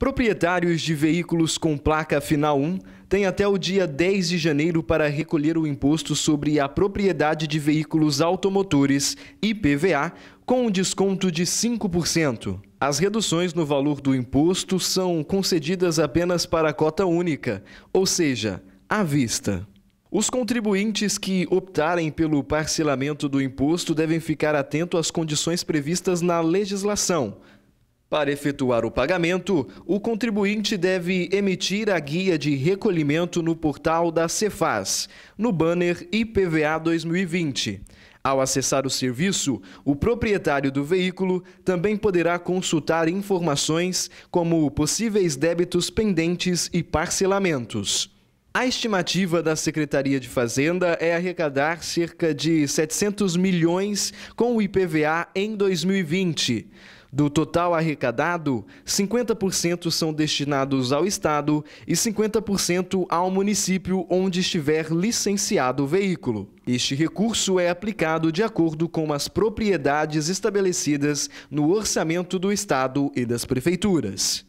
Proprietários de veículos com placa final 1 têm até o dia 10 de janeiro para recolher o imposto sobre a propriedade de veículos automotores, IPVA, com um desconto de 5%. As reduções no valor do imposto são concedidas apenas para a cota única, ou seja, à vista. Os contribuintes que optarem pelo parcelamento do imposto devem ficar atento às condições previstas na legislação. Para efetuar o pagamento, o contribuinte deve emitir a guia de recolhimento no portal da Cefaz, no banner IPVA 2020. Ao acessar o serviço, o proprietário do veículo também poderá consultar informações como possíveis débitos pendentes e parcelamentos. A estimativa da Secretaria de Fazenda é arrecadar cerca de 700 milhões com o IPVA em 2020. Do total arrecadado, 50% são destinados ao Estado e 50% ao município onde estiver licenciado o veículo. Este recurso é aplicado de acordo com as propriedades estabelecidas no orçamento do Estado e das prefeituras.